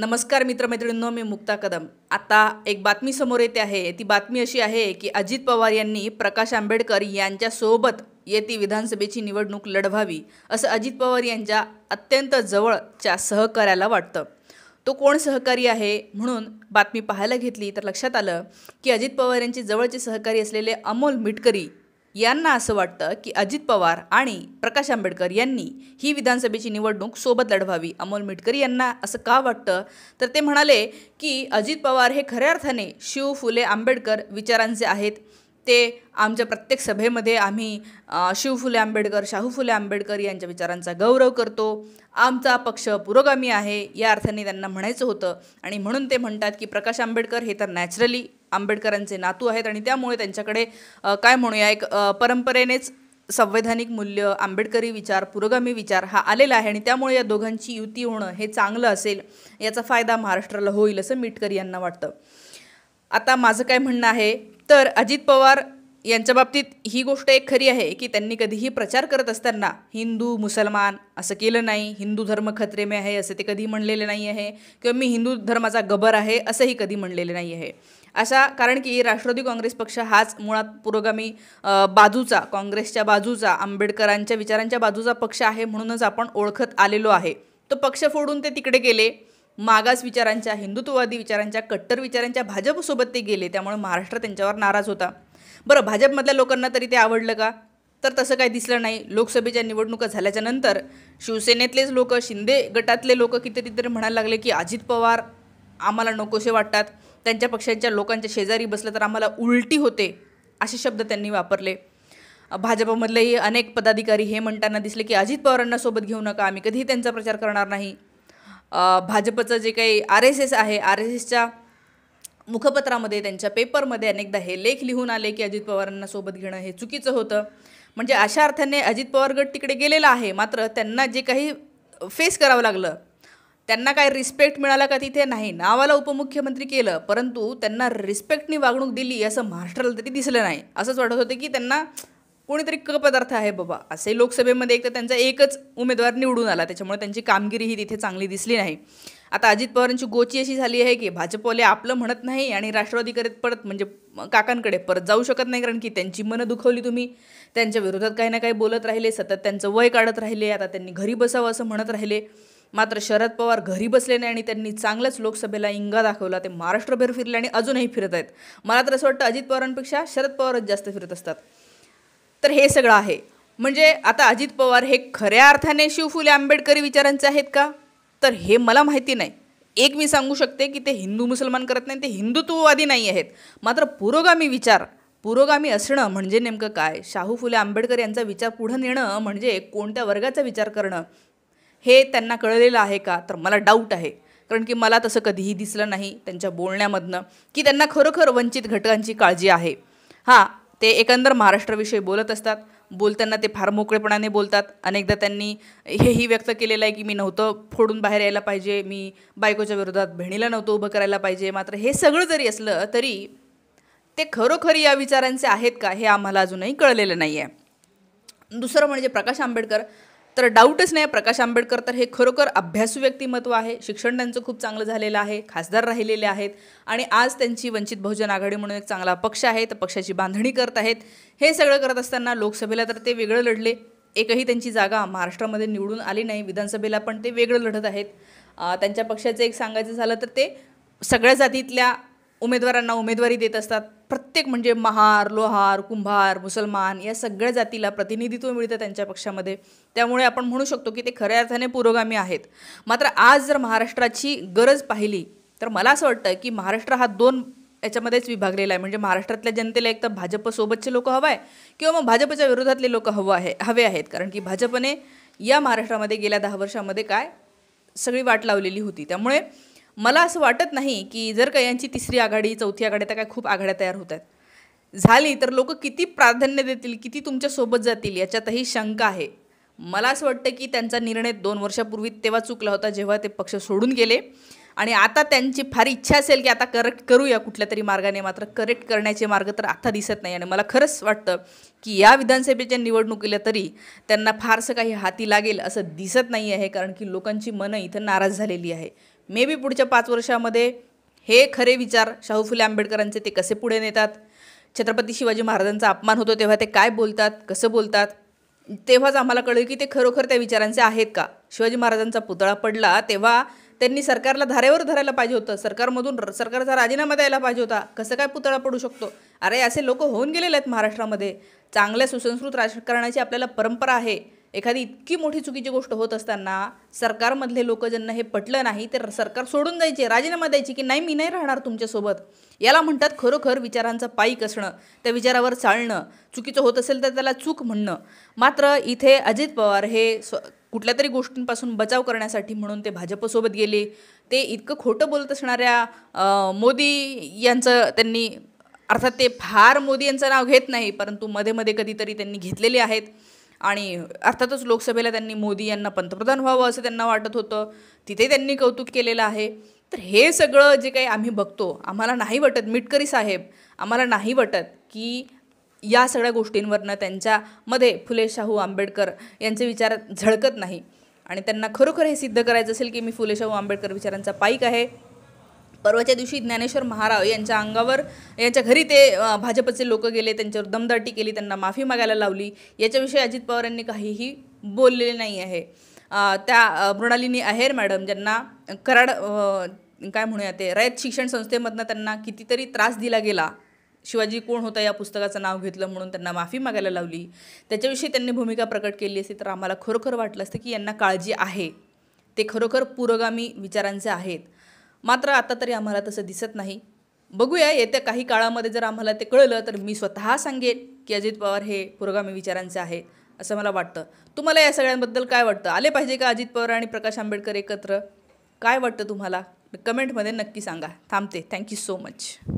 नमस्कार मित्रमैत्रिणींनो मी मुक्ता कदम आता एक बातमी समोर येते आहे ती बातमी अशी आहे की अजित पवार यांनी प्रकाश आंबेडकर यांच्यासोबत येती विधानसभेची निवडणूक लढवावी असं अजित पवार यांच्या अत्यंत जवळच्या सहकार्याला वाटतं तो कोण सहकारी आहे म्हणून बातमी पाहायला घेतली तर लक्षात आलं की अजित पवार यांचे जवळचे सहकारी असलेले अमोल मिटकरी यांना असं वाटतं की अजित पवार आणि प्रकाश आंबेडकर यांनी ही विधानसभेची निवडणूक सोबत लढवावी अमोल मिटकरी यांना असं का वाटतं तर ते म्हणाले की अजित पवार हे खऱ्या अर्थाने शिव फुले आंबेडकर विचारांचे आहेत ते आमच्या प्रत्येक सभेमध्ये आम्ही शिवफुले आंबेडकर शाहू फुले आंबेडकर यांच्या विचारांचा गौरव करतो आमचा पक्ष पुरोगामी आहे या अर्थाने त्यांना म्हणायचं होतं आणि म्हणून ते म्हणतात की प्रकाश आंबेडकर हे तर नॅचरली आंबेडकरांचे नातू आहेत आणि त्यामुळे त्यांच्याकडे काय म्हणूया एक परंपरेनेच संवैधानिक मूल्य आंबेडकरी विचार पुरोगामी विचार हा आलेला आहे आणि त्यामुळे या दोघांची युती होणं हे चांगलं असेल याचा फायदा महाराष्ट्राला होईल असं मिटकरी यांना वाटतं आता माझं काय म्हणणं आहे तर अजित पवार यांच्या बाबतीत ही गोष्ट एक खरी आहे की त्यांनी कधीही प्रचार करत असताना हिंदू मुसलमान असं केलं नाही हिंदू धर्म खतरे में आहे असं ते कधी म्हणलेले नाही आहे किंवा मी हिंदू धर्माचा गबर आहे असंही कधी म्हणलेले नाही आहे अशा कारण की राष्ट्रवादी काँग्रेस पक्ष हाच मुळात पुरोगामी बाजूचा काँग्रेसच्या बाजूचा आंबेडकरांच्या विचारांच्या बाजूचा पक्ष आहे म्हणूनच आपण ओळखत आलेलो आहे तो पक्ष फोडून ते तिकडे गेले मागास विचारांच्या हिंदुत्ववादी विचारांच्या कट्टर विचारांच्या भाजपसोबत ते गेले त्यामुळे महाराष्ट्र त्यांच्यावर नाराज होता बरं भाजपमधल्या लोकांना तरी ते आवडलं का तर तसं काही दिसलं नाही लोकसभेच्या निवडणुका झाल्याच्या नंतर शिवसेनेतलेच लोक शिंदे गटातले लोक कितीतरी म्हणायला लागले की अजित पवार आम्हाला नकोसे वाटतात त्यांच्या पक्षांच्या लोकांच्या शेजारी बसलं तर आम्हाला उलटी होते असे शब्द त्यांनी वापरले भाजपमधलेही अनेक पदाधिकारी हे म्हणताना दिसले की अजित पवारांना सोबत घेऊ नका आम्ही कधीही त्यांचा प्रचार करणार नाही भाजपचं जे काही आर एस एस आहे आर एस एसच्या मुखपत्रामध्ये त्यांच्या पेपरमध्ये अनेकदा हे लेख लिहून आले की अजित पवारांना सोबत घेणं हे चुकीचं होतं म्हणजे अशा अर्थाने अजित पवार गट तिकडे गेलेला आहे मात्र त्यांना जे काही फेस करावं लागलं त्यांना काय रिस्पेक्ट मिळाला का तिथे नाही नावाला उपमुख्यमंत्री केलं परंतु त्यांना रिस्पेक्टनी वागणूक दिली असं महाराष्ट्राला तरी दिसलं नाही असंच वाटत होतं की त्यांना कोणीतरी क पदार्थ आहे बाबा असे लोकसभेमध्ये एक तर त्यांचा एकच उमेदवार निवडून आला त्याच्यामुळे त्यांची कामगिरी ही तिथे चांगली दिसली नाही आता अजित पवारांची गोची अशी झाली आहे की भाजपवाले आपलं म्हणत नाही आणि राष्ट्रवादी करत परत म्हणजे काकांकडे परत जाऊ शकत नाही कारण की त्यांची मनं दुखवली तुम्ही त्यांच्या विरोधात काही ना काही बोलत राहिले सतत त्यांचं वय काढत राहिले आता त्यांनी घरी बसावं असं म्हणत राहिले मात्र शरद पवार घरी बसले नाही आणि त्यांनी चांगलंच लोकसभेला इंगा दाखवला ते महाराष्ट्रभर फिरले आणि अजूनही फिरत आहेत मला तर असं वाटतं अजित पवारांपेक्षा शरद पवारच जास्त फिरत असतात तर हे सगळं आहे म्हणजे आता अजित पवार हे खऱ्या अर्थाने शिवफुले आंबेडकरी विचारांचे आहेत का तर हे मला माहिती नाही एक मी सांगू शकते की ते हिंदू मुसलमान करत नाही ते हिंदुत्ववादी नाही आहेत मात्र पुरोगामी विचार पुरोगामी असणं म्हणजे नेमकं काय शाहू फुले आंबेडकर यांचा विचार पुढं नेणं म्हणजे कोणत्या वर्गाचा विचार करणं हे त्यांना कळलेलं आहे का तर मला डाऊट आहे कारण की मला तसं कधीही दिसलं नाही त्यांच्या बोलण्यामधनं की त्यांना खरोखर वंचित घटकांची काळजी आहे हां ते एकंदर महाराष्ट्राविषयी बोलत असतात बोलताना ते फार मोकळेपणाने बोलतात अनेकदा त्यांनी हेही व्यक्त केलेलं आहे की मी नव्हतं फोडून बाहेर यायला पाहिजे मी बायकोच्या विरोधात भेणीला नव्हतं उभं करायला पाहिजे मात्र हे सगळं जरी असलं तरी ते खरोखर या विचारांचे आहेत का हे आम्हाला अजूनही कळलेलं नाही आहे दुसरं म्हणजे प्रकाश आंबेडकर तर डाऊटच नाही प्रकाश आंबेडकर तर हे खरोखर अभ्यासू व्यक्तिमत्व आहे शिक्षण त्यांचं खूप चांगलं झालेलं आहे खासदार राहिलेले आहेत आणि आज त्यांची वंचित बहुजन आघाडी म्हणून एक चांगला पक्ष आहे तर पक्षाची बांधणी करत आहेत हे सगळं करत असताना लोकसभेला तर ते वेगळं लढले एकही त्यांची जागा महाराष्ट्रामध्ये निवडून आली नाही विधानसभेला पण ते वेगळं लढत आहेत त्यांच्या पक्षाचं एक सांगायचं झालं तर ते सगळ्या जातीतल्या उमेदवारांना उमेदवारी देत असतात प्रत्येक म्हणजे महार लोहार कुंभार मुसलमान या सगळ्या जातीला प्रतिनिधित्व मिळतं त्यांच्या पक्षामध्ये त्यामुळे आपण म्हणू शकतो की ते खऱ्या अर्थाने पुरोगामी आहेत मात्र आज जर महाराष्ट्राची गरज पाहिली तर मला असं वाटतं की महाराष्ट्र हा दोन याच्यामध्येच विभागलेला आहे म्हणजे महाराष्ट्रातल्या जनतेला एक तर भाजपसोबतचे लोक हवं आहे किंवा मग भाजपच्या विरोधातले लोक हवं आहे हवे आहेत कारण की भाजपने या महाराष्ट्रामध्ये गेल्या दहा वर्षामध्ये काय सगळी वाट लावलेली होती त्यामुळे मला असं वाटत नाही की जर का यांची तिसरी आघाडी चौथी आघाडी तर काय खूप आघाड्या तयार होत आहेत झाली तर लोक किती प्राधान्य देतील किती तुमच्यासोबत जातील याच्यातही शंका आहे मला असं वाटतं की त्यांचा निर्णय दोन वर्षापूर्वी तेव्हा चुकला होता जेव्हा ते पक्ष सोडून गेले आणि आता त्यांची फार इच्छा असेल की आता करेक्ट करूया कुठल्या तरी मार्गाने मात्र करेक्ट करण्याचे मार्ग तर आता दिसत नाही आणि मला खरंच वाटतं की या विधानसभेच्या निवडणुकीला तरी त्यांना फारसं काही हाती लागेल असं दिसत नाही आहे कारण की लोकांची मनं इथं नाराज झालेली आहे मे बी पुढच्या पाच वर्षामध्ये हे खरे विचार शाहू फुले आंबेडकरांचे ते कसे पुढे नेतात छत्रपती शिवाजी महाराजांचा अपमान होतो तेव्हा ते काय बोलतात कसं बोलतात तेव्हाच आम्हाला कळलं की ते खरोखर त्या विचारांचे आहेत का शिवाजी महाराजांचा पुतळा पडला तेव्हा त्यांनी सरकारला धारेवर धरायला पाहिजे होतं सरकारमधून सरकारचा राजीनामा द्यायला पाहिजे होता कसं काय पुतळा पडू शकतो अरे असे लोक होऊन गेलेले आहेत महाराष्ट्रामध्ये चांगल्या सुसंस्कृत राजकारणाची आपल्याला परंपरा आहे एखादी इतकी मोठी चुकीची गोष्ट होत असताना सरकारमधले लोक ज्यांना हे पटलं नाही तर सरकार सोडून द्यायचे राजीनामा द्यायचे की नाही मी नाही राहणार तुमच्यासोबत याला म्हणतात खरोखर विचारांचा पायी कसणं त्या विचारावर चालणं चुकीचं होत असेल तर त्याला चूक म्हणणं मात्र इथे अजित पवार हे स्व कुठल्या तरी गोष्टींपासून बचाव करण्यासाठी म्हणून ते भाजपसोबत गेले ते इतकं खोटं बोलत असणाऱ्या मोदी यांचं त्यांनी अर्थात ते फार मोदी यांचं नाव घेत नाही परंतु मध्ये मध्ये कधीतरी त्यांनी घेतलेले आहेत आणि अर्थातच लोकसभेला त्यांनी मोदी यांना पंतप्रधान व्हावं असं त्यांना वाटत होतं तिथे त्यांनी कौतुक केलेलं आहे तर हे सगळं जे काही आम्ही बघतो आम्हाला नाही वाटत मिटकरी साहेब आम्हाला नाही वाटत की या सगळ्या गोष्टींवरनं त्यांच्यामध्ये फुले शाहू आंबेडकर यांचे विचार झळकत नाही आणि त्यांना खरोखर हे सिद्ध करायचं असेल की मी फुले शाहू आंबेडकर विचारांचा पाईक आहे परवाच्या दिवशी ज्ञानेश्वर महाराव यांच्या अंगावर यांच्या घरी ते भाजपचे लोक गेले त्यांच्यावर दमदाटी केली त्यांना माफी मागायला लावली याच्याविषयी अजित पवार यांनी काहीही बोललेले नाही आहे त्या मृणालिनी आहेर मॅडम ज्यांना कराड काय म्हणूया ते रयत शिक्षण संस्थेमधनं त्यांना कितीतरी त्रास दिला गेला शिवाजी कोण होता या पुस्तकाचं नाव घेतलं म्हणून त्यांना माफी मागायला लावली त्याच्याविषयी त्यांनी भूमिका प्रकट केली असती तर आम्हाला खरोखर वाटलं असतं की यांना काळजी आहे ते खरोखर पुरोगामी विचारांचे आहेत मात्र आता तरी आम्हाला तसं दिसत नाही बघूया येत्या काही काळामध्ये जर आम्हाला ते कळलं तर मी स्वतः सांगेन की अजित पवार हे पुरोगामी विचारांचे आहेत असं मला वाटतं तुम्हाला या सगळ्यांबद्दल काय वाटतं आले पाहिजे का अजित पवार आणि प्रकाश आंबेडकर एकत्र काय वाटतं तुम्हाला कमेंटमध्ये नक्की सांगा थांबते थँक्यू सो मच